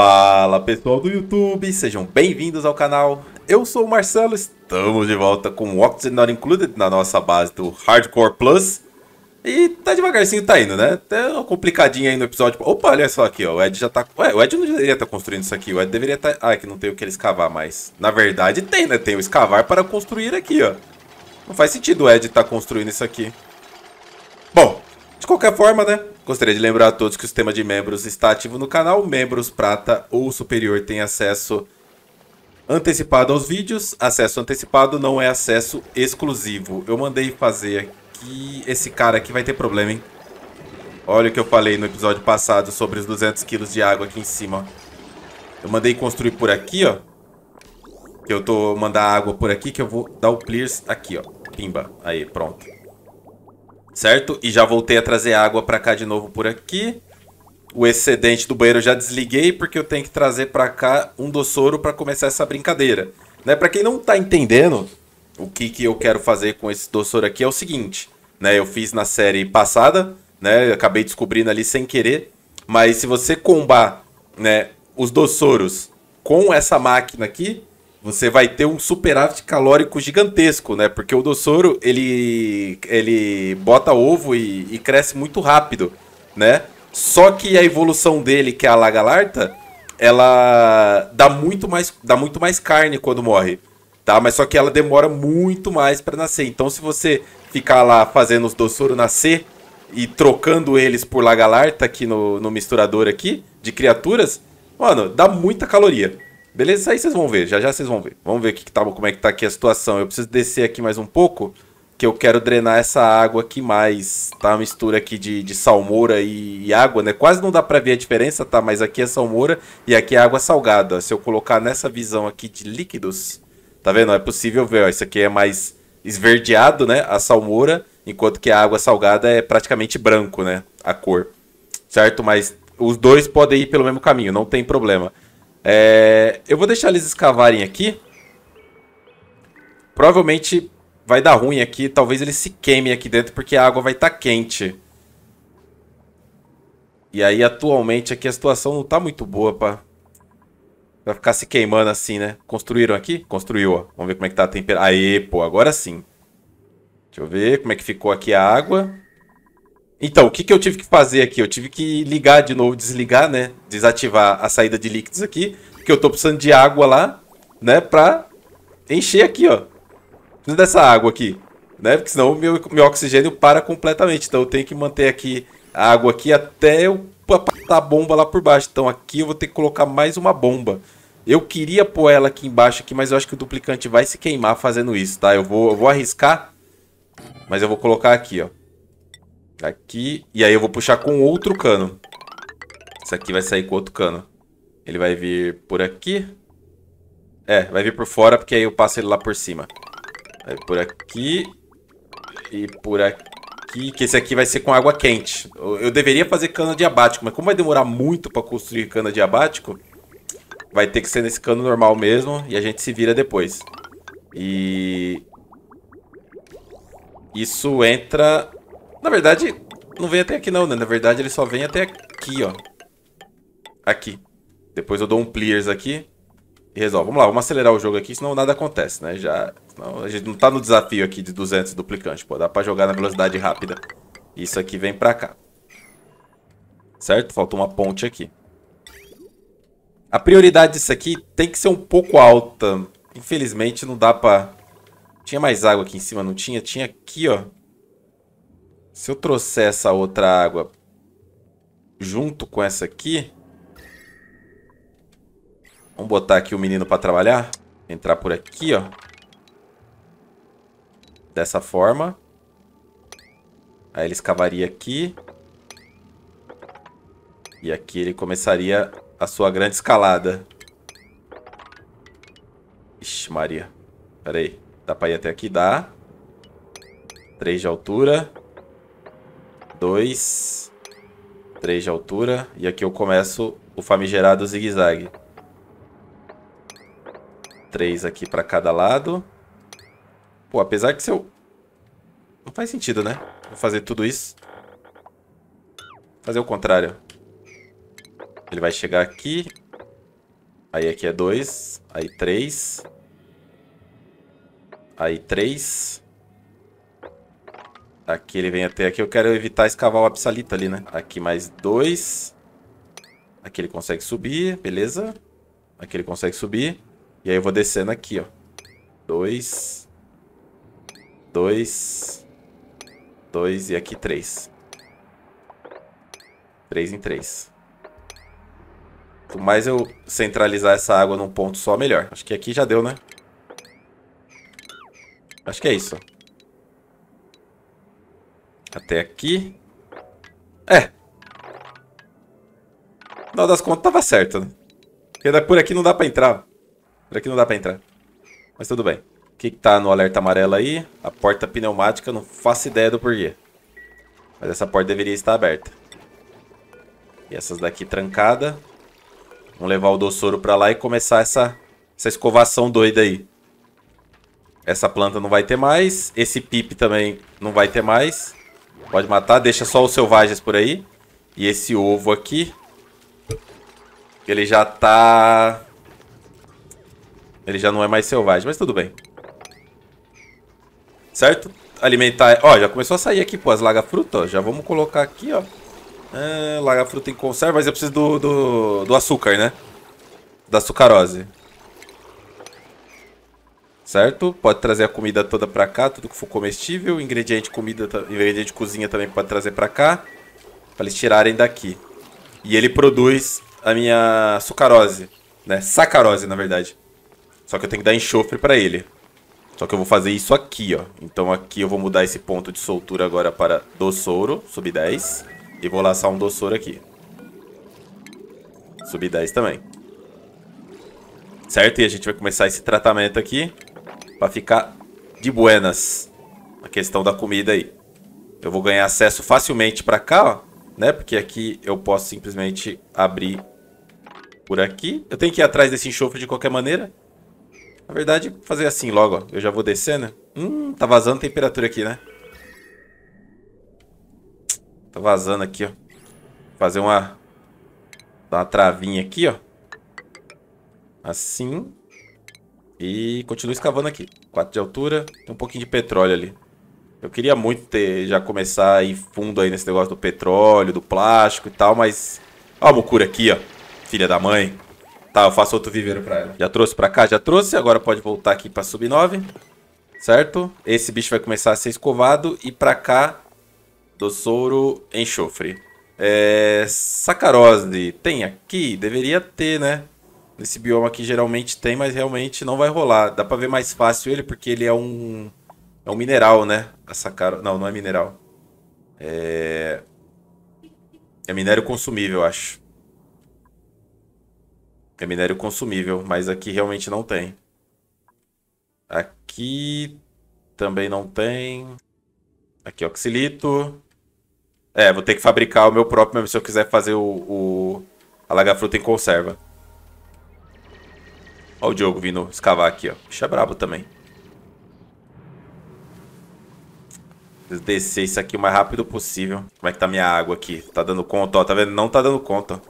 Fala pessoal do YouTube, sejam bem-vindos ao canal. Eu sou o Marcelo, estamos de volta com Oxygen Not Included na nossa base do Hardcore Plus. E tá devagarzinho, tá indo, né? Até uma complicadinha aí no episódio. Opa, olha só aqui, ó. O Ed já tá. Ué, o Ed não deveria estar tá construindo isso aqui. O Ed deveria estar. Tá... Ah, que não tem o que ele escavar mais. Na verdade, tem, né? Tem o escavar para construir aqui, ó. Não faz sentido o Ed estar tá construindo isso aqui. Bom, de qualquer forma, né? Gostaria de lembrar a todos que o sistema de membros está ativo no canal. Membros prata ou superior têm acesso antecipado aos vídeos. Acesso antecipado não é acesso exclusivo. Eu mandei fazer aqui. Esse cara aqui vai ter problema, hein? Olha o que eu falei no episódio passado sobre os 200 quilos de água aqui em cima. Eu mandei construir por aqui, ó. Que eu tô mandar água por aqui, que eu vou dar o clear aqui, ó. Pimba. Aí, pronto certo? E já voltei a trazer água para cá de novo por aqui. O excedente do banheiro eu já desliguei porque eu tenho que trazer para cá um doçoro para começar essa brincadeira. Né? Para quem não tá entendendo o que, que eu quero fazer com esse doçoro aqui é o seguinte, né? Eu fiz na série passada, né? Eu acabei descobrindo ali sem querer, mas se você combar, né, os doçoros com essa máquina aqui, você vai ter um superávit calórico gigantesco, né? Porque o dossoro, ele, ele bota ovo e, e cresce muito rápido, né? Só que a evolução dele, que é a lagalarta, ela dá muito mais, dá muito mais carne quando morre, tá? Mas só que ela demora muito mais para nascer. Então, se você ficar lá fazendo os dossoro nascer e trocando eles por lagalarta aqui no, no misturador aqui, de criaturas, mano, dá muita caloria. Beleza? Isso aí vocês vão ver, já já vocês vão ver. Vamos ver que que tá, como é que tá aqui a situação. Eu preciso descer aqui mais um pouco, que eu quero drenar essa água aqui mais. Tá mistura aqui de, de salmoura e, e água, né? Quase não dá pra ver a diferença, tá? Mas aqui é salmoura e aqui é água salgada. Se eu colocar nessa visão aqui de líquidos, tá vendo? É possível ver, ó. Isso aqui é mais esverdeado, né? A salmoura, enquanto que a água salgada é praticamente branco, né? A cor. Certo? Mas os dois podem ir pelo mesmo caminho, não tem problema. É, eu vou deixar eles escavarem aqui. Provavelmente vai dar ruim aqui. Talvez eles se queimem aqui dentro porque a água vai estar tá quente. E aí, atualmente, aqui a situação não tá muito boa pra, pra ficar se queimando assim, né? Construíram aqui? Construiu, ó. Vamos ver como é que tá a temperatura. Aê, pô, agora sim. Deixa eu ver como é que ficou aqui a água. Então, o que, que eu tive que fazer aqui? Eu tive que ligar de novo, desligar, né? Desativar a saída de líquidos aqui, porque eu tô precisando de água lá, né? Pra encher aqui, ó. Preciso dessa água aqui, né? Porque senão meu, meu oxigênio para completamente. Então eu tenho que manter aqui a água aqui até eu apertar a bomba lá por baixo. Então aqui eu vou ter que colocar mais uma bomba. Eu queria pôr ela aqui embaixo aqui, mas eu acho que o duplicante vai se queimar fazendo isso, tá? Eu vou, eu vou arriscar, mas eu vou colocar aqui, ó. Aqui. E aí eu vou puxar com outro cano. Isso aqui vai sair com outro cano. Ele vai vir por aqui. É, vai vir por fora, porque aí eu passo ele lá por cima. Vai por aqui. E por aqui. Que esse aqui vai ser com água quente. Eu, eu deveria fazer cano diabático, mas como vai demorar muito pra construir cano diabático, vai ter que ser nesse cano normal mesmo. E a gente se vira depois. E... Isso entra na verdade, não vem até aqui não, né? Na verdade, ele só vem até aqui, ó. Aqui. Depois eu dou um pliers aqui e resolvo. Vamos lá, vamos acelerar o jogo aqui, senão nada acontece, né? Já, não a gente não tá no desafio aqui de 200 duplicante, pô. Dá pra jogar na velocidade rápida. Isso aqui vem pra cá. Certo? Faltou uma ponte aqui. A prioridade disso aqui tem que ser um pouco alta. Infelizmente, não dá pra... Tinha mais água aqui em cima, não tinha? Tinha aqui, ó. Se eu trouxer essa outra água junto com essa aqui... Vamos botar aqui o menino para trabalhar. Entrar por aqui, ó. Dessa forma. Aí ele escavaria aqui. E aqui ele começaria a sua grande escalada. Ixi, Maria. Pera aí. Dá pra ir até aqui? Dá. 3 de altura. 2, 3 de altura. E aqui eu começo o famigerado zigue-zague. 3 aqui para cada lado. Pô, apesar que se eu... Não faz sentido, né? Vou fazer tudo isso. Fazer o contrário. Ele vai chegar aqui. Aí aqui é 2. Aí 3. Aí 3. Aqui ele vem até aqui. Eu quero evitar escavar o absalita ali, né? Aqui mais dois. Aqui ele consegue subir, beleza. Aqui ele consegue subir. E aí eu vou descendo aqui, ó. Dois. Dois. Dois e aqui três. Três em três. Quanto mais eu centralizar essa água num ponto só, melhor. Acho que aqui já deu, né? Acho que é isso. Até aqui. É. No final das contas, tava certo, né? Porque por aqui não dá pra entrar. Por aqui não dá pra entrar. Mas tudo bem. O que, que tá no alerta amarelo aí? A porta pneumática, não faço ideia do porquê. Mas essa porta deveria estar aberta. E essas daqui trancada. Vamos levar o doçoro pra lá e começar essa, essa escovação doida aí. Essa planta não vai ter mais. Esse pip também não vai ter mais. Pode matar, deixa só os selvagens por aí. E esse ovo aqui. Ele já tá... Ele já não é mais selvagem, mas tudo bem. Certo? Alimentar... Ó, já começou a sair aqui, pô, as laga-frutas, Já vamos colocar aqui, ó. É, laga-fruta em conserva, mas eu preciso do, do, do açúcar, né? Da sucarose certo? Pode trazer a comida toda para cá, tudo que for comestível, ingrediente comida, ingrediente cozinha também pode trazer para cá, para eles tirarem daqui. E ele produz a minha sucarose, né? Sacarose, na verdade. Só que eu tenho que dar enxofre para ele. Só que eu vou fazer isso aqui, ó. Então aqui eu vou mudar esse ponto de soltura agora para doçouro, sub 10. E vou laçar um doçouro aqui. Sub 10 também. Certo? E a gente vai começar esse tratamento aqui para ficar de buenas a questão da comida aí. Eu vou ganhar acesso facilmente para cá, ó, né? Porque aqui eu posso simplesmente abrir por aqui. Eu tenho que ir atrás desse enxofre de qualquer maneira. Na verdade, fazer assim logo, ó. Eu já vou descendo. Hum, tá vazando temperatura aqui, né? Tá vazando aqui, ó. Fazer uma... Dar uma travinha aqui, ó. Assim. E continuo escavando aqui. 4 de altura. Tem um pouquinho de petróleo ali. Eu queria muito ter já começar a ir fundo aí nesse negócio do petróleo, do plástico e tal, mas... Ó a mucura aqui, ó. Filha da mãe. Tá, eu faço outro viveiro pra ela. Já trouxe pra cá? Já trouxe. Agora pode voltar aqui pra sub-9. Certo? Esse bicho vai começar a ser escovado. E pra cá, do doçouro, enxofre. É... Sacarose tem aqui? Deveria ter, né? nesse bioma que geralmente tem, mas realmente não vai rolar. Dá pra ver mais fácil ele, porque ele é um. É um mineral, né? A sacar... Não, não é mineral. É. É minério consumível, acho. É minério consumível, mas aqui realmente não tem. Aqui também não tem. Aqui oxilito. É, vou ter que fabricar o meu próprio mesmo se eu quiser fazer o, o a lagafruta em conserva. Olha o Diogo vindo escavar aqui, ó. Bicho é brabo também. Preciso descer isso aqui o mais rápido possível. Como é que tá minha água aqui? Tá dando conta, ó. Tá vendo? Não tá dando conta.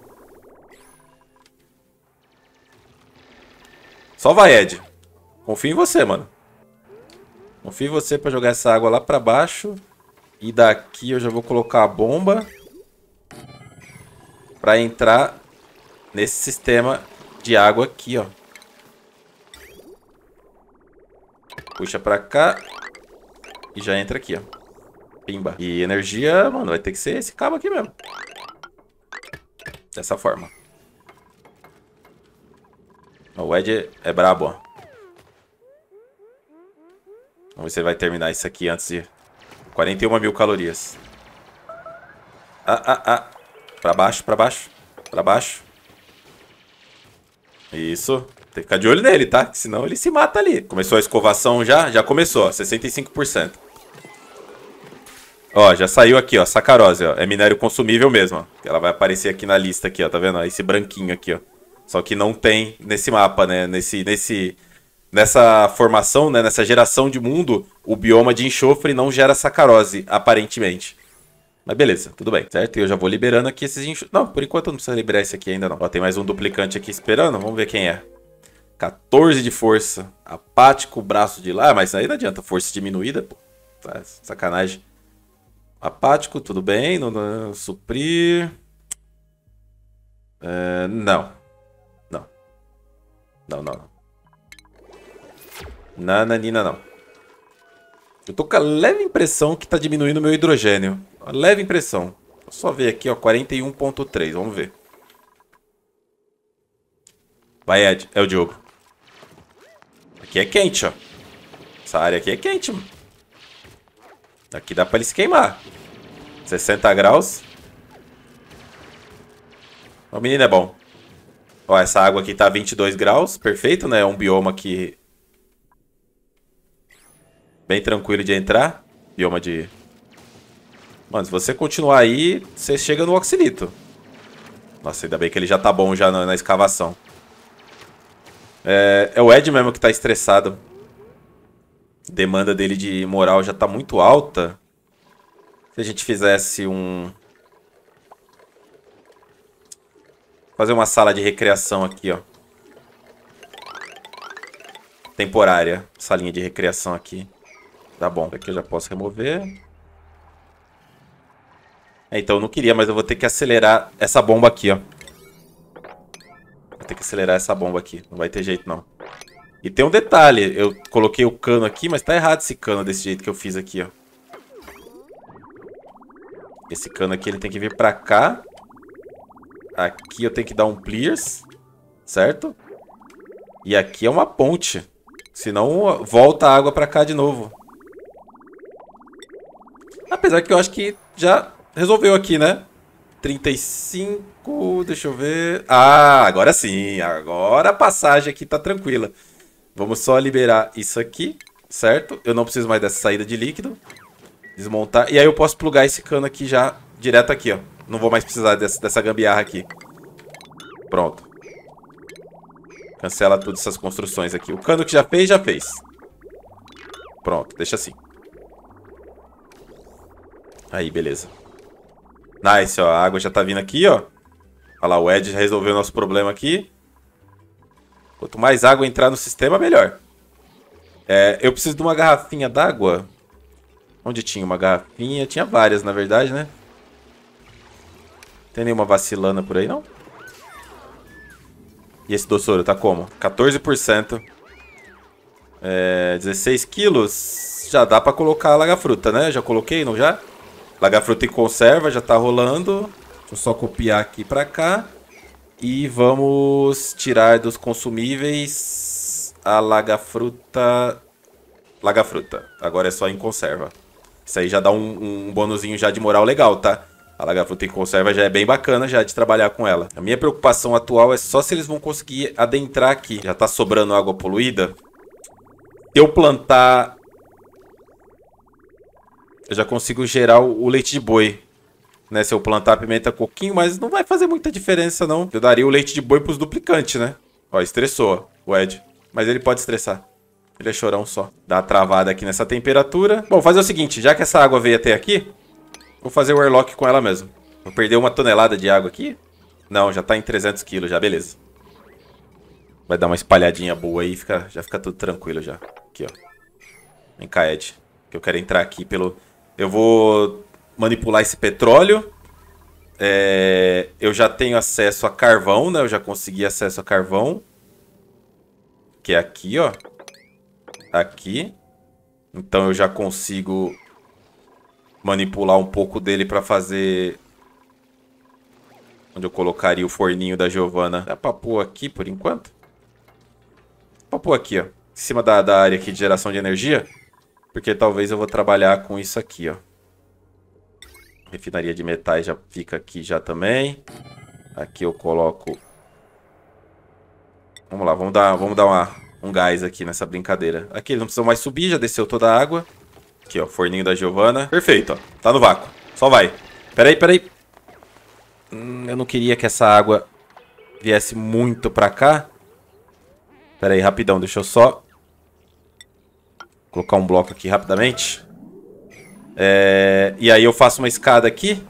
Só vai, Ed. Confio em você, mano. Confio em você pra jogar essa água lá pra baixo. E daqui eu já vou colocar a bomba. Pra entrar nesse sistema de água aqui, ó. Puxa pra cá. E já entra aqui, ó. Pimba. E energia, mano, vai ter que ser esse cabo aqui mesmo. Dessa forma. O Ed é brabo, ó. Vamos ver se ele vai terminar isso aqui antes de... 41 mil calorias. Ah, ah, ah. Pra baixo, pra baixo. Pra baixo. Isso. Tem que ficar de olho nele, tá? Que senão ele se mata ali. Começou a escovação já? Já começou, 65%. Ó, já saiu aqui, ó, sacarose, ó. É minério consumível mesmo, ó. Ela vai aparecer aqui na lista aqui, ó, tá vendo? Esse branquinho aqui, ó. Só que não tem nesse mapa, né? Nesse, nesse, nessa formação, né? Nessa geração de mundo, o bioma de enxofre não gera sacarose, aparentemente. Mas beleza, tudo bem, certo? E eu já vou liberando aqui esses enxofres. Não, por enquanto eu não precisa liberar esse aqui ainda não. Ó, tem mais um duplicante aqui esperando, vamos ver quem é. 14 de força. Apático, braço de lá. Ah, mas aí não adianta, força diminuída. Pô. Tá, sacanagem. Apático, tudo bem. Não, não, suprir. É, não. Não. Não, não, não. Nananina, é não. Eu tô com a leve impressão que tá diminuindo o meu hidrogênio. Uma leve impressão. Vou só ver aqui, ó. 41.3, vamos ver. Vai, Ed. É o Diogo. Aqui é quente, ó. Essa área aqui é quente, mano. Aqui dá pra eles queimar. 60 graus. O menino é bom. Ó, essa água aqui tá 22 graus. Perfeito, né? É um bioma que... Bem tranquilo de entrar. Bioma de... Mano, se você continuar aí, você chega no oxilito. Nossa, ainda bem que ele já tá bom já na, na escavação. É, é o Ed mesmo que tá estressado. Demanda dele de moral já tá muito alta. Se a gente fizesse um... Fazer uma sala de recreação aqui, ó. Temporária. Salinha de recreação aqui. Tá bom, daqui eu já posso remover. É, então eu não queria, mas eu vou ter que acelerar essa bomba aqui, ó ter que acelerar essa bomba aqui. Não vai ter jeito, não. E tem um detalhe. Eu coloquei o cano aqui, mas tá errado esse cano desse jeito que eu fiz aqui, ó. Esse cano aqui, ele tem que vir pra cá. Aqui eu tenho que dar um pliers, certo? E aqui é uma ponte. Senão volta a água pra cá de novo. Apesar que eu acho que já resolveu aqui, né? 35, deixa eu ver. Ah, agora sim, agora a passagem aqui tá tranquila. Vamos só liberar isso aqui, certo? Eu não preciso mais dessa saída de líquido. Desmontar. E aí eu posso plugar esse cano aqui já direto aqui, ó. Não vou mais precisar dessa, dessa gambiarra aqui. Pronto. Cancela todas essas construções aqui. O cano que já fez, já fez. Pronto, deixa assim. Aí, beleza. Nice, ó. A água já tá vindo aqui, ó. Olha lá, o Ed já resolveu o nosso problema aqui. Quanto mais água entrar no sistema, melhor. É, eu preciso de uma garrafinha d'água. Onde tinha uma garrafinha? Tinha várias, na verdade, né? Tem nenhuma vacilana por aí, não? E esse doçoro tá como? 14%. É, 16 quilos. Já dá pra colocar a laga fruta, né? Já coloquei, não já? Já. Lagafruta em conserva já tá rolando. Deixa eu só copiar aqui pra cá. E vamos tirar dos consumíveis a lagafruta. Lagafruta. Agora é só em conserva. Isso aí já dá um, um bônusinho já de moral legal, tá? A lagafruta em conserva já é bem bacana já de trabalhar com ela. A minha preocupação atual é só se eles vão conseguir adentrar aqui. Já tá sobrando água poluída. Se eu plantar eu já consigo gerar o leite de boi. Né, se eu plantar a pimenta coquinho, mas não vai fazer muita diferença, não. Eu daria o leite de boi pros duplicantes, né? Ó, estressou ó, o Ed. Mas ele pode estressar. Ele é chorão só. Dá uma travada aqui nessa temperatura. Bom, fazer o seguinte. Já que essa água veio até aqui, vou fazer o airlock com ela mesmo. Vou perder uma tonelada de água aqui. Não, já tá em 300 quilos já. Beleza. Vai dar uma espalhadinha boa aí. Fica, já fica tudo tranquilo já. Aqui, ó. Vem cá, Ed. Que eu quero entrar aqui pelo eu vou manipular esse petróleo. É, eu já tenho acesso a carvão, né? Eu já consegui acesso a carvão. Que é aqui, ó. Aqui. Então eu já consigo manipular um pouco dele para fazer... Onde eu colocaria o forninho da Giovana. Dá pra pôr aqui por enquanto? Dá pra pôr aqui, ó. Em cima da, da área aqui de geração de energia. Porque talvez eu vou trabalhar com isso aqui, ó. Refinaria de metais já fica aqui já também. Aqui eu coloco... Vamos lá, vamos dar, vamos dar uma, um gás aqui nessa brincadeira. Aqui eles não precisam mais subir, já desceu toda a água. Aqui, ó, forninho da Giovana. Perfeito, ó. Tá no vácuo. Só vai. Peraí, peraí. Hum, eu não queria que essa água viesse muito pra cá. Peraí, rapidão, deixa eu só colocar um bloco aqui rapidamente. É, e aí eu faço uma escada aqui.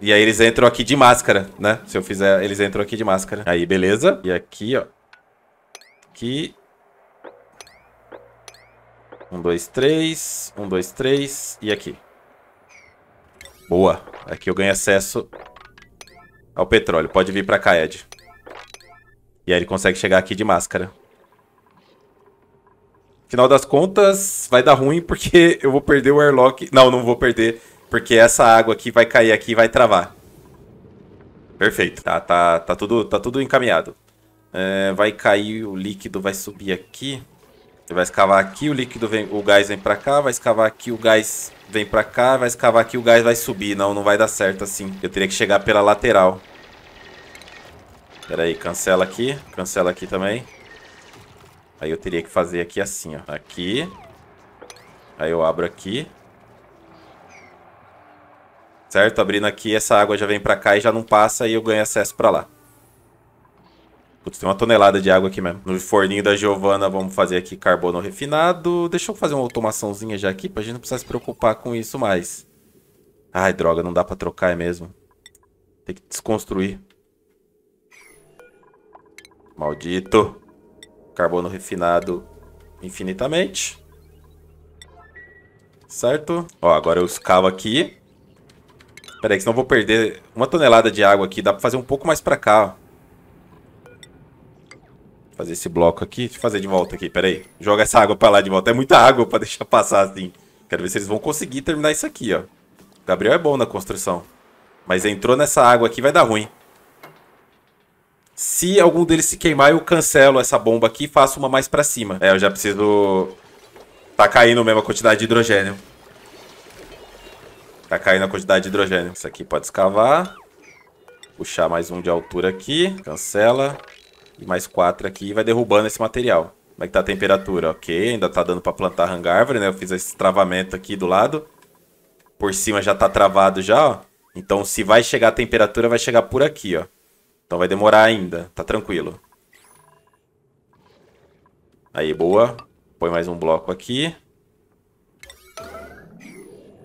E aí eles entram aqui de máscara, né? Se eu fizer, eles entram aqui de máscara. Aí, beleza. E aqui, ó. Aqui. Um, dois, três. Um, dois, três. E aqui. Boa. Aqui eu ganho acesso ao petróleo. Pode vir pra cá, Ed. E aí ele consegue chegar aqui de máscara. Final das contas, vai dar ruim porque eu vou perder o airlock. Não, não vou perder, porque essa água aqui vai cair aqui e vai travar. Perfeito, tá, tá, tá, tudo, tá tudo encaminhado. É, vai cair o líquido, vai subir aqui. vai escavar aqui, o líquido vem, o gás vem pra cá, vai escavar aqui, o gás vem pra cá, vai escavar aqui, o gás vai subir. Não, não vai dar certo assim. Eu teria que chegar pela lateral. Pera aí, cancela aqui, cancela aqui também. Aí eu teria que fazer aqui assim, ó. Aqui. Aí eu abro aqui. Certo? Abrindo aqui, essa água já vem pra cá e já não passa e eu ganho acesso pra lá. Putz, tem uma tonelada de água aqui mesmo. No forninho da Giovana, vamos fazer aqui carbono refinado. Deixa eu fazer uma automaçãozinha já aqui, pra gente não precisar se preocupar com isso mais. Ai, droga, não dá pra trocar, é mesmo. Tem que desconstruir. Maldito carbono refinado infinitamente. Certo? Ó, agora eu escavo aqui. Pera aí, senão eu vou perder uma tonelada de água aqui. Dá pra fazer um pouco mais pra cá, ó. Fazer esse bloco aqui. Deixa eu fazer de volta aqui, pera aí. Joga essa água pra lá de volta. É muita água pra deixar passar assim. Quero ver se eles vão conseguir terminar isso aqui, ó. O Gabriel é bom na construção. Mas entrou nessa água aqui, vai dar ruim. Se algum deles se queimar, eu cancelo essa bomba aqui e faço uma mais pra cima. É, eu já preciso... Tá caindo mesmo a quantidade de hidrogênio. Tá caindo a quantidade de hidrogênio. Isso aqui pode escavar. Puxar mais um de altura aqui. Cancela. E mais quatro aqui. E vai derrubando esse material. Como é que tá a temperatura? Ok, ainda tá dando pra plantar rangar árvore, né? Eu fiz esse travamento aqui do lado. Por cima já tá travado já, ó. Então, se vai chegar a temperatura, vai chegar por aqui, ó. Então vai demorar ainda, tá tranquilo. Aí, boa. Põe mais um bloco aqui.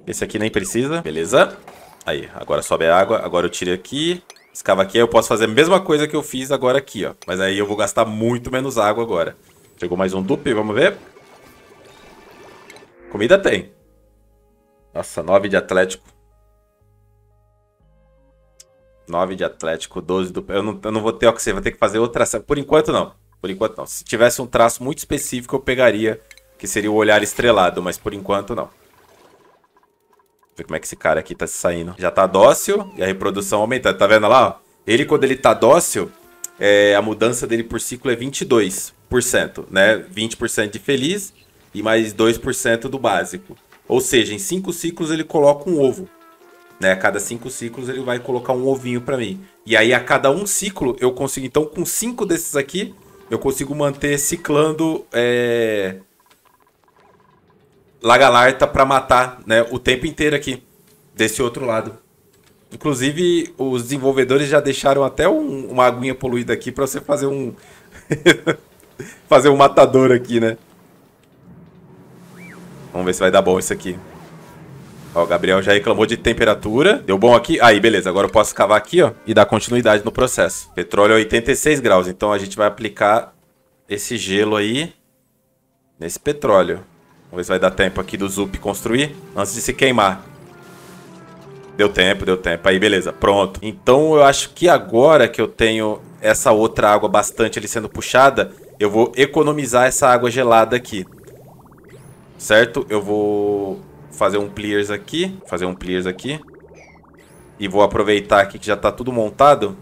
Esse aqui nem precisa, beleza. Aí, agora sobe a água, agora eu tiro aqui. Escava aqui, aí eu posso fazer a mesma coisa que eu fiz agora aqui, ó. Mas aí eu vou gastar muito menos água agora. Chegou mais um dupe, vamos ver. Comida tem. Nossa, 9 de Atlético. 9 de Atlético, 12 do. Eu não, eu não vou ter Oxê, vou ter que fazer outra. Por enquanto, não. Por enquanto, não. Se tivesse um traço muito específico, eu pegaria, que seria o olhar estrelado, mas por enquanto, não. Ver como é que esse cara aqui tá se saindo. Já tá dócil e a reprodução aumenta. Tá vendo lá? Ele, quando ele tá dócil, é, a mudança dele por ciclo é 22%, né? 20% de feliz e mais 2% do básico. Ou seja, em 5 ciclos ele coloca um ovo. Né? A cada cinco ciclos ele vai colocar um ovinho para mim. E aí a cada um ciclo eu consigo, então com cinco desses aqui, eu consigo manter ciclando é... Lagalarta para matar né, o tempo inteiro aqui, desse outro lado. Inclusive, os desenvolvedores já deixaram até um, uma aguinha poluída aqui para você fazer um... fazer um matador aqui, né? Vamos ver se vai dar bom isso aqui. Ó, o Gabriel já reclamou de temperatura. Deu bom aqui? Aí, beleza. Agora eu posso cavar aqui, ó, e dar continuidade no processo. Petróleo é a 86 graus, então a gente vai aplicar esse gelo aí nesse petróleo. Vamos ver se vai dar tempo aqui do Zup construir antes de se queimar. Deu tempo, deu tempo. Aí, beleza, pronto. Então eu acho que agora que eu tenho essa outra água bastante ali sendo puxada, eu vou economizar essa água gelada aqui. Certo? Eu vou fazer um pliers aqui. Fazer um pliers aqui. E vou aproveitar aqui que já tá tudo montado.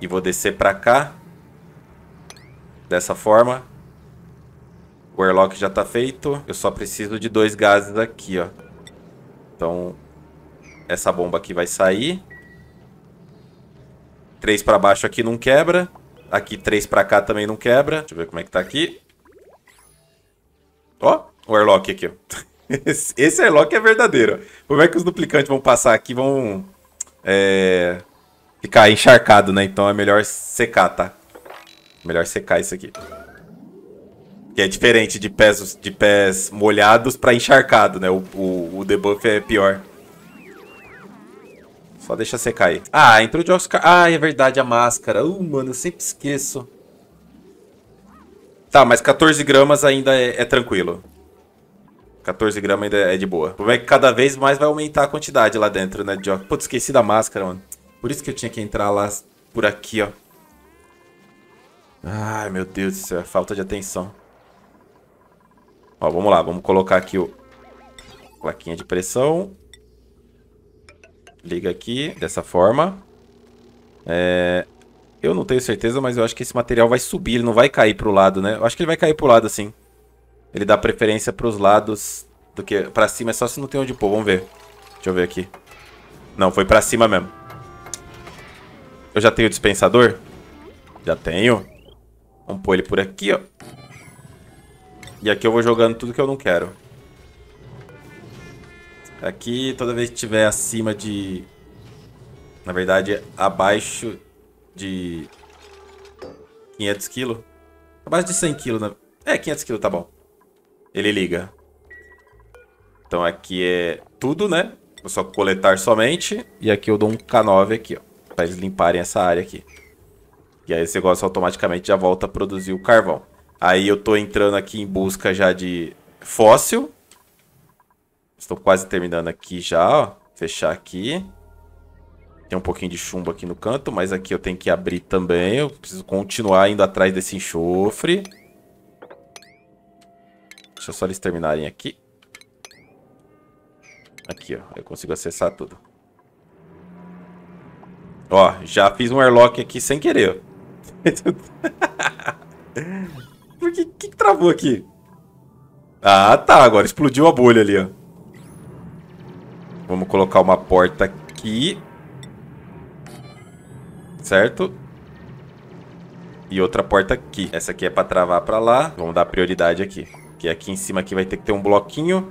E vou descer pra cá. Dessa forma. O airlock já tá feito. Eu só preciso de dois gases aqui, ó. Então, essa bomba aqui vai sair. Três pra baixo aqui não quebra. Aqui três pra cá também não quebra. Deixa eu ver como é que tá aqui. Ó, o airlock aqui, ó. Esse, airlock é verdadeiro. Como é que os duplicantes vão passar aqui? Vão é, ficar encharcado, né? Então é melhor secar, tá? Melhor secar isso aqui. Que é diferente de pés, de pés molhados para encharcado, né? O, o, o debuff é pior. Só deixa secar aí. Ah, entrou de Oscar. Ah, é verdade, a máscara. Uh, mano, eu sempre esqueço. Tá, mas 14 gramas ainda é, é tranquilo. 14 gramas ainda é de boa. O problema é que cada vez mais vai aumentar a quantidade lá dentro, né, de óculos. Putz, esqueci da máscara, mano. Por isso que eu tinha que entrar lá por aqui, ó. Ai, meu Deus do céu. É falta de atenção. Ó, vamos lá. Vamos colocar aqui o... Plaquinha de pressão. Liga aqui, dessa forma. É... Eu não tenho certeza, mas eu acho que esse material vai subir. Ele não vai cair pro lado, né? Eu acho que ele vai cair pro lado, assim. Ele dá preferência pros lados do que... Pra cima é só se não tem onde pôr. Vamos ver. Deixa eu ver aqui. Não, foi pra cima mesmo. Eu já tenho o dispensador? Já tenho. Vamos pôr ele por aqui, ó. E aqui eu vou jogando tudo que eu não quero. Aqui, toda vez que tiver acima de... Na verdade, abaixo de... 500 quilos, Abaixo de 100 quilos, né? É, 500 quilos, tá bom ele liga. Então aqui é tudo, né? Vou só coletar somente. E aqui eu dou um K9 aqui, ó. Pra eles limparem essa área aqui. E aí esse negócio automaticamente já volta a produzir o carvão. Aí eu tô entrando aqui em busca já de fóssil. Estou quase terminando aqui já, ó. Fechar aqui. Tem um pouquinho de chumbo aqui no canto, mas aqui eu tenho que abrir também. Eu preciso continuar indo atrás desse enxofre. Deixa só eles terminarem aqui. Aqui, ó. Eu consigo acessar tudo. Ó, já fiz um airlock aqui sem querer. Por que, que, que travou aqui? Ah, tá. Agora explodiu a bolha ali, ó. Vamos colocar uma porta aqui. Certo? E outra porta aqui. Essa aqui é pra travar pra lá. Vamos dar prioridade aqui. Que aqui em cima aqui vai ter que ter um bloquinho.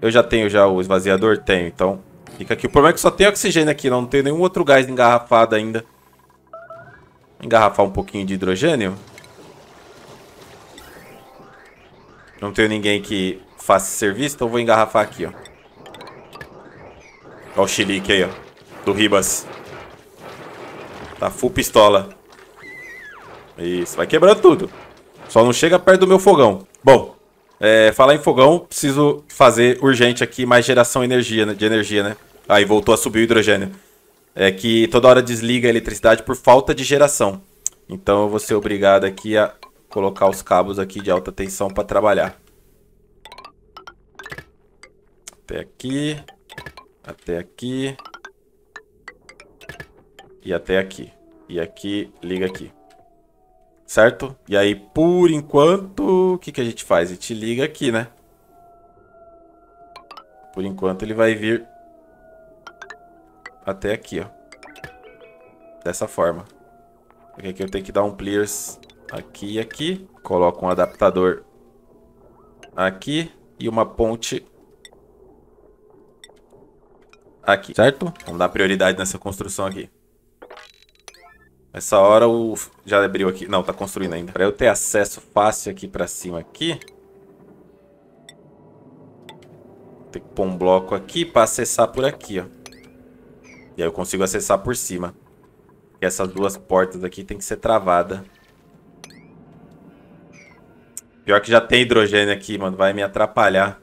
Eu já tenho já o esvaziador? Tenho, então fica aqui. O problema é que só tem oxigênio aqui, não, tenho tem nenhum outro gás engarrafado ainda. Engarrafar um pouquinho de hidrogênio. Não tenho ninguém que faça serviço, então vou engarrafar aqui, ó. Olha o xilique aí, ó. Do Ribas. Tá full pistola. Isso, vai quebrando tudo. Só não chega perto do meu fogão. Bom, é, falar em fogão, preciso fazer urgente aqui mais geração energia, né, de energia, né? Aí voltou a subir o hidrogênio. É que toda hora desliga a eletricidade por falta de geração. Então eu vou ser obrigado aqui a colocar os cabos aqui de alta tensão para trabalhar. Até aqui, até aqui e até aqui. E aqui, liga aqui certo? E aí, por enquanto, o que, que a gente faz? A gente liga aqui, né? Por enquanto ele vai vir até aqui, ó. Dessa forma. Porque aqui eu tenho que dar um clears aqui e aqui. Coloco um adaptador aqui e uma ponte aqui, certo? Vamos dar prioridade nessa construção aqui. Essa hora o... Já abriu aqui. Não, tá construindo ainda. Pra eu ter acesso fácil aqui pra cima aqui. Tem que pôr um bloco aqui pra acessar por aqui, ó. E aí eu consigo acessar por cima. E essas duas portas aqui tem que ser travada. Pior que já tem hidrogênio aqui, mano. Vai me atrapalhar.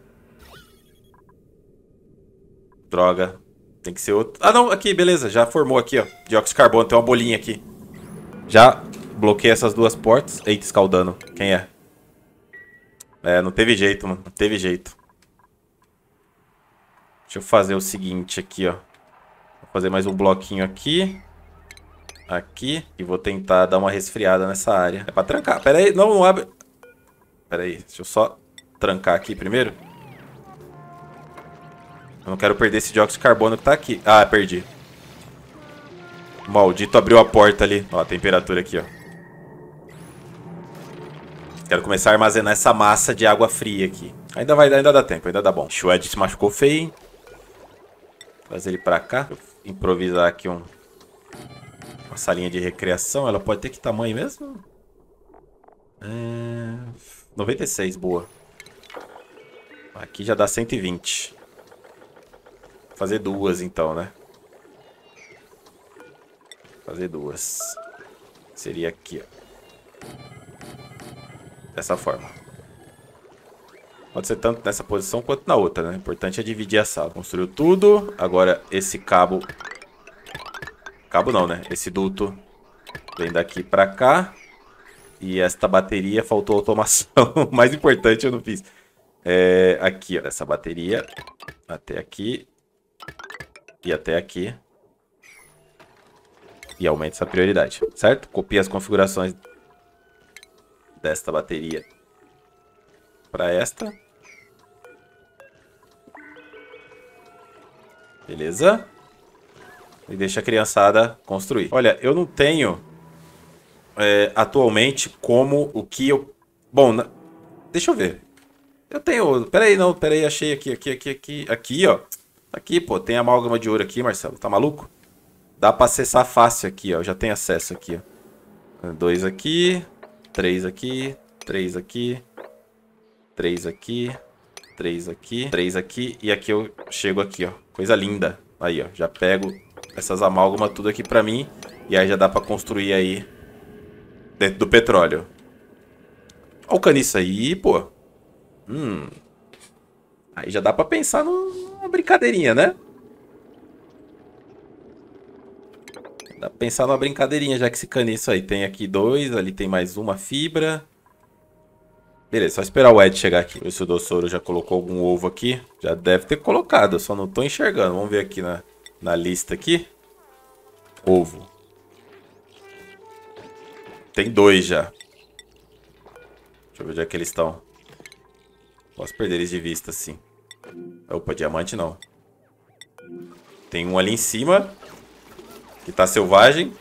Droga. Tem que ser outro... Ah, não. Aqui, beleza. Já formou aqui, ó. Dióxido de carbono. Tem uma bolinha aqui. Já bloqueei essas duas portas. Eita, escaldando. Quem é? É, não teve jeito, mano. Não teve jeito. Deixa eu fazer o seguinte aqui, ó. Vou fazer mais um bloquinho aqui. Aqui. E vou tentar dar uma resfriada nessa área. É pra trancar. Pera aí. Não, não abre. Pera aí. Deixa eu só trancar aqui primeiro. Eu não quero perder esse dióxido de carbono que tá aqui. Ah, perdi. O maldito abriu a porta ali. Ó, a temperatura aqui, ó. Quero começar a armazenar essa massa de água fria aqui. Ainda vai dar, ainda dá tempo, ainda dá bom. Shred se machucou feio. Traz ele pra cá. Vou improvisar aqui um... Uma salinha de recreação. Ela pode ter que tamanho mesmo? É... 96, boa. Aqui já dá 120. Vou fazer duas então, né? Fazer duas. Seria aqui, ó. Dessa forma. Pode ser tanto nessa posição quanto na outra, né? O importante é dividir a sala. Construiu tudo. Agora esse cabo... Cabo não, né? Esse duto vem daqui pra cá. E esta bateria faltou automação. o mais importante eu não fiz. É, aqui, ó. Essa bateria até aqui e até aqui e aumenta essa prioridade, certo? Copie as configurações desta bateria para esta. Beleza? E deixa a criançada construir. Olha, eu não tenho é, atualmente como o que eu... Bom, na... deixa eu ver. Eu tenho... Peraí, não, peraí, achei aqui, aqui, aqui, aqui, aqui, ó. Tá aqui, pô, tem amálgama de ouro aqui, Marcelo, tá maluco? Dá pra acessar fácil aqui, ó. já tenho acesso aqui, ó. Dois aqui. Três aqui. Três aqui. Três aqui. Três aqui. Três aqui. E aqui eu chego aqui, ó. Coisa linda. Aí, ó. Já pego essas amálgamas tudo aqui pra mim. E aí já dá pra construir aí dentro do petróleo. Olha o caniço aí, pô. Hum. Aí já dá pra pensar numa brincadeirinha, né? pensar numa brincadeirinha, já que esse caniço aí tem aqui dois, ali tem mais uma fibra. Beleza, só esperar o Ed chegar aqui. Ver se o Dossoro já colocou algum ovo aqui. Já deve ter colocado, só não tô enxergando. Vamos ver aqui na, na lista aqui. Ovo. Tem dois já. Deixa eu ver onde é que eles estão. Posso perder eles de vista, sim. Opa, diamante não. Tem um ali em cima que tá selvagem.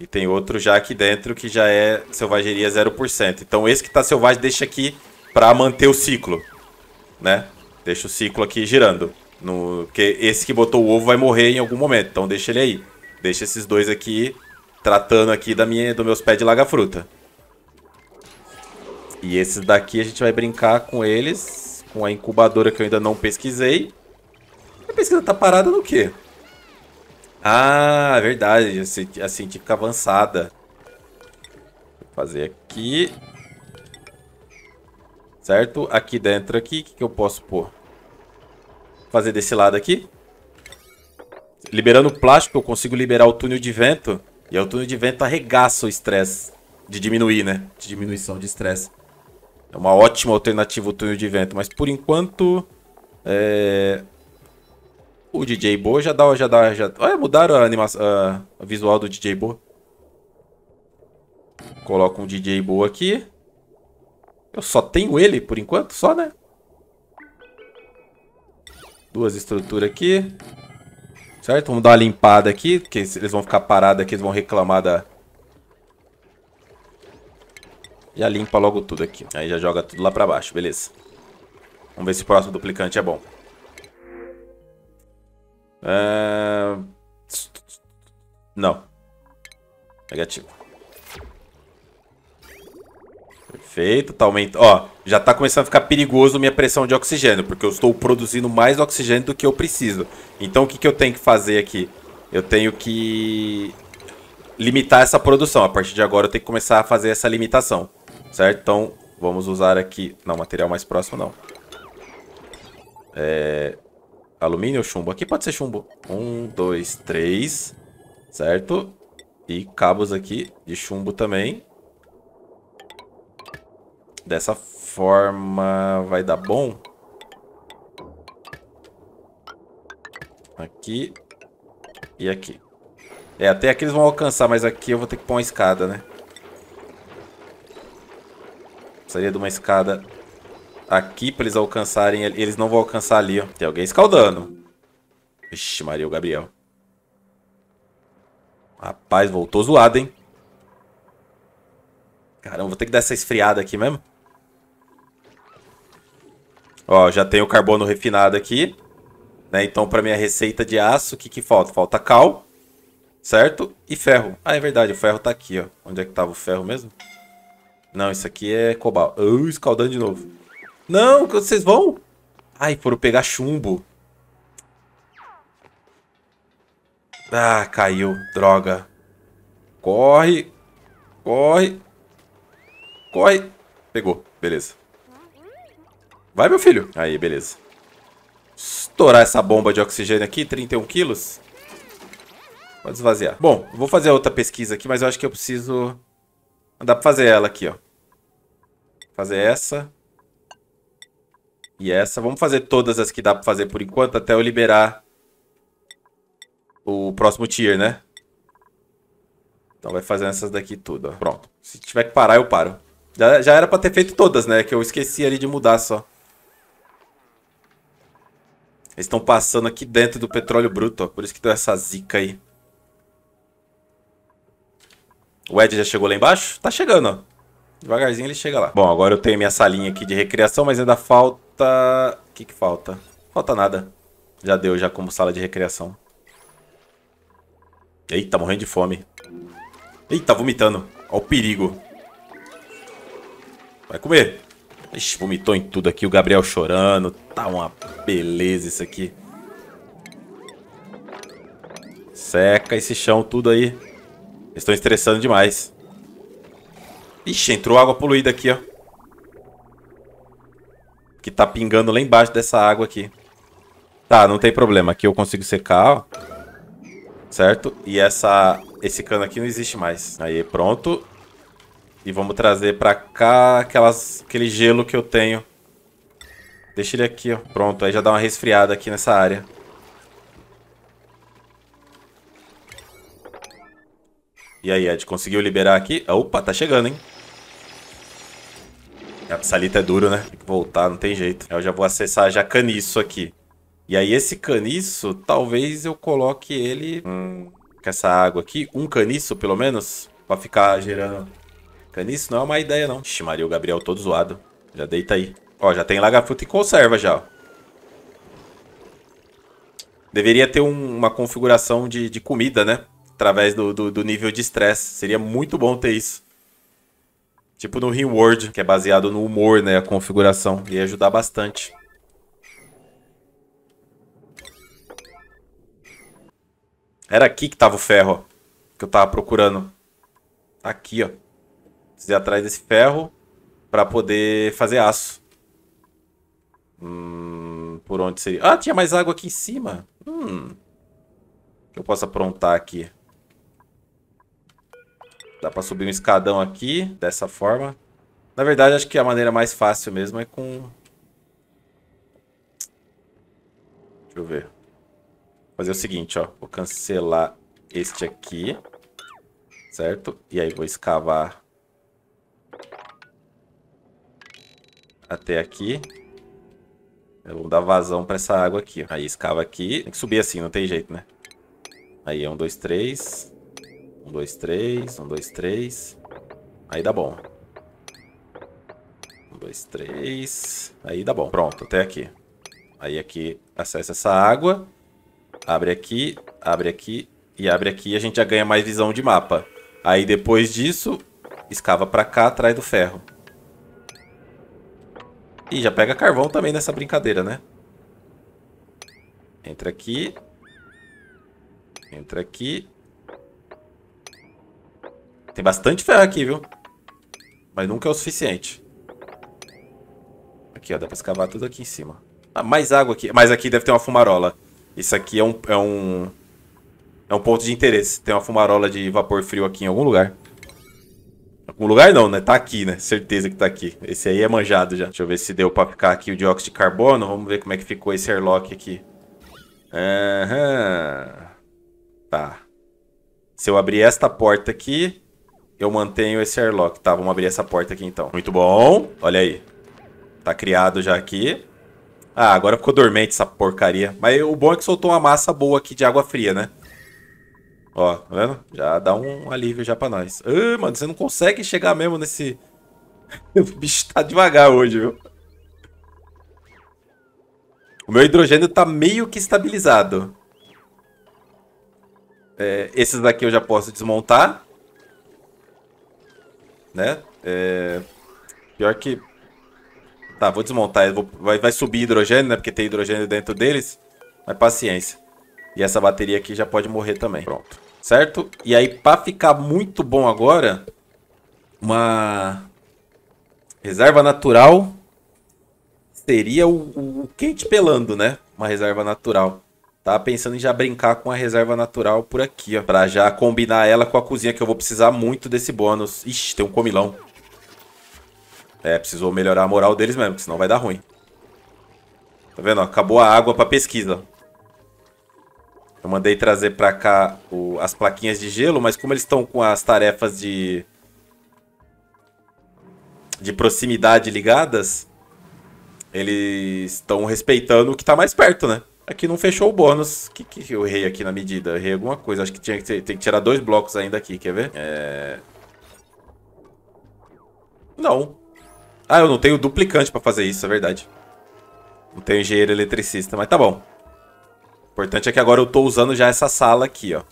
E tem outro já aqui dentro que já é selvageria 0%. Então esse que tá selvagem deixa aqui para manter o ciclo, né? Deixa o ciclo aqui girando. No, porque esse que botou o ovo vai morrer em algum momento, então deixa ele aí. Deixa esses dois aqui tratando aqui da minha, dos meus pés de laga-fruta. E esses daqui a gente vai brincar com eles, com a incubadora que eu ainda não pesquisei. A pesquisa tá parada no quê? Ah, verdade. Assim, assim fica avançada. Vou fazer aqui. Certo? Aqui dentro aqui, o que, que eu posso pôr? Fazer desse lado aqui. Liberando plástico, eu consigo liberar o túnel de vento. E o túnel de vento arregaça o estresse. De diminuir, né? De diminuição de estresse. É uma ótima alternativa o túnel de vento. Mas por enquanto... É... O DJ Bo já dá, já dá, já... Olha, mudaram a animação, a visual do DJ Bo. Coloca um DJ Bo aqui. Eu só tenho ele por enquanto, só, né? Duas estruturas aqui. Certo? Vamos dar uma limpada aqui, porque eles vão ficar parados aqui, eles vão reclamar da... Já limpa logo tudo aqui. Aí já joga tudo lá pra baixo, beleza. Vamos ver se o próximo duplicante é bom. Não. Negativo. Perfeito, tá aumentando. Ó, já tá começando a ficar perigoso minha pressão de oxigênio, porque eu estou produzindo mais oxigênio do que eu preciso. Então o que, que eu tenho que fazer aqui? Eu tenho que limitar essa produção. A partir de agora eu tenho que começar a fazer essa limitação. Certo? Então vamos usar aqui... Não, material mais próximo não. É... Alumínio ou chumbo? Aqui pode ser chumbo. Um, dois, três. Certo? E cabos aqui de chumbo também. Dessa forma vai dar bom. Aqui e aqui. É, até aqui eles vão alcançar, mas aqui eu vou ter que pôr uma escada, né? Precisaria de uma escada aqui pra eles alcançarem. Eles não vão alcançar ali, ó. Tem alguém escaldando. Vixe, Maria, o Gabriel. Rapaz, voltou zoado, hein? Caramba, vou ter que dar essa esfriada aqui mesmo. Ó, já tem o carbono refinado aqui. Né? Então, para minha receita de aço, o que, que falta? Falta cal, certo? E ferro. Ah, é verdade, o ferro tá aqui, ó. Onde é que tava o ferro mesmo? Não, isso aqui é cobal. Uh, escaldando de novo. Não, vocês vão? Ai, foram pegar chumbo. Ah, caiu. Droga. Corre. Corre. Corre. Pegou. Beleza. Vai, meu filho. Aí, beleza. Estourar essa bomba de oxigênio aqui. 31 quilos. Pode esvaziar. Bom, vou fazer outra pesquisa aqui, mas eu acho que eu preciso... Dá pra fazer ela aqui, ó. Fazer essa. E essa, vamos fazer todas as que dá pra fazer por enquanto, até eu liberar o próximo tier, né? Então vai fazendo essas daqui tudo, ó. Pronto. Se tiver que parar, eu paro. Já, já era pra ter feito todas, né? Que eu esqueci ali de mudar só. Eles estão passando aqui dentro do petróleo bruto, ó. Por isso que deu essa zica aí. O Ed já chegou lá embaixo? Tá chegando, ó. Devagarzinho ele chega lá. Bom, agora eu tenho minha salinha aqui de recreação, mas ainda falta falta... O que que falta? Falta nada. Já deu já como sala de recreação. Eita, morrendo de fome. Eita, vomitando. Olha o perigo. Vai comer. Ixi, vomitou em tudo aqui. O Gabriel chorando. Tá uma beleza isso aqui. Seca esse chão tudo aí. Estão estressando demais. Ixi, entrou água poluída aqui, ó que tá pingando lá embaixo dessa água aqui. Tá, não tem problema. Aqui eu consigo secar, ó. Certo? E essa, esse cano aqui não existe mais. Aí, pronto. E vamos trazer pra cá aquelas, aquele gelo que eu tenho. Deixa ele aqui, ó. Pronto, aí já dá uma resfriada aqui nessa área. E aí, Ed, conseguiu liberar aqui? Opa, tá chegando, hein? A psalita é duro, né? Tem que voltar, não tem jeito. Eu já vou acessar já caniço aqui. E aí esse caniço, talvez eu coloque ele hum, com essa água aqui. Um caniço, pelo menos, pra ficar gerando. Caniço não é uma ideia, não. Ixi, Maria, o Gabriel todo zoado. Já deita aí. Ó, já tem lagafuta e conserva já, ó. Deveria ter um, uma configuração de, de comida, né? Através do, do, do nível de estresse. Seria muito bom ter isso. Tipo no Reward que é baseado no humor, né? A configuração. Ia ajudar bastante. Era aqui que tava o ferro, ó, Que eu tava procurando. Tá aqui, ó. Precisa ir atrás desse ferro para poder fazer aço. Hum, por onde seria? Ah, tinha mais água aqui em cima. Hum. O que eu posso aprontar aqui? Dá pra subir um escadão aqui, dessa forma. Na verdade, acho que a maneira mais fácil mesmo é com... Deixa eu ver. Vou fazer o seguinte, ó. Vou cancelar este aqui. Certo? E aí vou escavar... Até aqui. Eu vou dar vazão pra essa água aqui. Aí escava aqui. Tem que subir assim, não tem jeito, né? Aí um, dois, três. Um, dois, três. Um, dois, três. Aí dá bom. Um, dois, três. Aí dá bom. Pronto, até aqui. Aí aqui acessa essa água. Abre aqui, abre aqui e abre aqui. A gente já ganha mais visão de mapa. Aí depois disso, escava pra cá atrás do ferro. E já pega carvão também nessa brincadeira, né? Entra aqui. Entra aqui. Tem bastante ferro aqui, viu? Mas nunca é o suficiente. Aqui, ó. Dá pra escavar tudo aqui em cima. Ah, mais água aqui. Mas aqui deve ter uma fumarola. Isso aqui é um... É um, é um ponto de interesse. Tem uma fumarola de vapor frio aqui em algum lugar. Em Algum lugar não, né? Tá aqui, né? Certeza que tá aqui. Esse aí é manjado já. Deixa eu ver se deu pra ficar aqui o dióxido de carbono. Vamos ver como é que ficou esse airlock aqui. Aham. Uhum. Tá. Se eu abrir esta porta aqui eu mantenho esse airlock, tá? Vamos abrir essa porta aqui então. Muito bom. Olha aí. Tá criado já aqui. Ah, agora ficou dormente essa porcaria. Mas o bom é que soltou uma massa boa aqui de água fria, né? Ó, tá vendo? Já dá um alívio já pra nós. Ah, mano, você não consegue chegar mesmo nesse... o bicho tá devagar hoje, viu? O meu hidrogênio tá meio que estabilizado. É, esses daqui eu já posso desmontar né? É... Pior que... Tá, vou desmontar. Vou... Vai, vai subir hidrogênio, né? Porque tem hidrogênio dentro deles. Mas paciência. E essa bateria aqui já pode morrer também. Pronto. Certo? E aí, pra ficar muito bom agora... Uma... Reserva natural... Seria o, o quente pelando, né? Uma reserva natural. Tava tá pensando em já brincar com a reserva natural por aqui, ó. Pra já combinar ela com a cozinha, que eu vou precisar muito desse bônus. Ixi, tem um comilão. É, precisou melhorar a moral deles mesmo, senão vai dar ruim. Tá vendo? acabou a água pra pesquisa. Eu mandei trazer pra cá o, as plaquinhas de gelo, mas como eles estão com as tarefas de... De proximidade ligadas, eles estão respeitando o que tá mais perto, né? Aqui não fechou o bônus. O que, que eu errei aqui na medida? Errei alguma coisa. Acho que tinha que ter, tem que tirar dois blocos ainda aqui, quer ver? É... Não. Ah, eu não tenho duplicante pra fazer isso, é verdade. Não tenho engenheiro eletricista, mas tá bom. O importante é que agora eu tô usando já essa sala aqui, ó.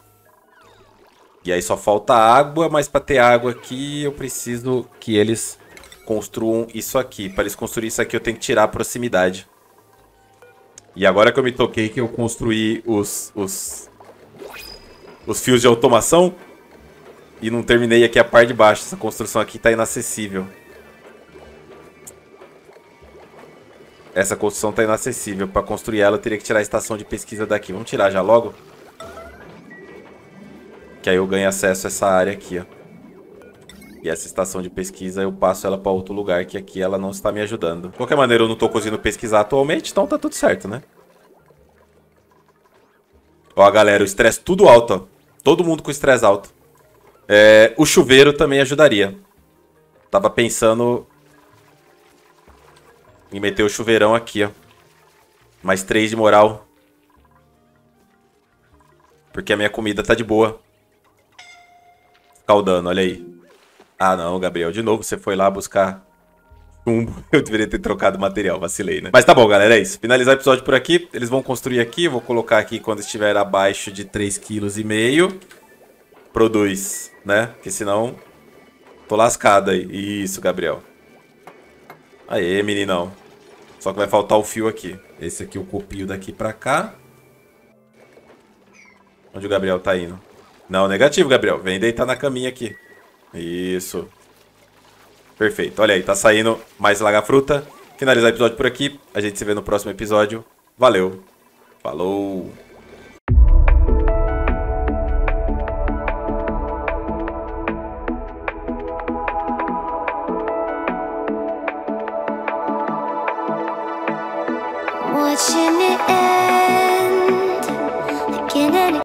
E aí só falta água, mas pra ter água aqui eu preciso que eles construam isso aqui. Pra eles construírem isso aqui eu tenho que tirar a proximidade. E agora que eu me toquei que eu construí os, os, os fios de automação e não terminei aqui a parte de baixo. Essa construção aqui tá inacessível. Essa construção tá inacessível. Para construir ela eu teria que tirar a estação de pesquisa daqui. Vamos tirar já logo? Que aí eu ganho acesso a essa área aqui, ó. E essa estação de pesquisa eu passo ela para outro lugar, que aqui ela não está me ajudando. De qualquer maneira, eu não estou conseguindo pesquisar atualmente, então tá tudo certo, né? Ó, galera, o estresse tudo alto, ó. Todo mundo com estresse alto. É, o chuveiro também ajudaria. Tava pensando em meter o chuveirão aqui, ó. Mais três de moral. Porque a minha comida tá de boa. Caldando, olha aí. Ah, não, Gabriel, de novo você foi lá buscar chumbo. Eu deveria ter trocado material, vacilei, né? Mas tá bom, galera, é isso. Finalizar o episódio por aqui. Eles vão construir aqui, vou colocar aqui quando estiver abaixo de 3,5 kg. Produz, né? Porque senão tô lascado aí. Isso, Gabriel. Aê, meninão. Só que vai faltar o fio aqui. Esse aqui eu copio daqui pra cá. Onde o Gabriel tá indo? Não, negativo, Gabriel. Vem deitar na caminha aqui. Isso. Perfeito. Olha aí, tá saindo mais laga-fruta. Finalizar o episódio por aqui. A gente se vê no próximo episódio. Valeu. Falou.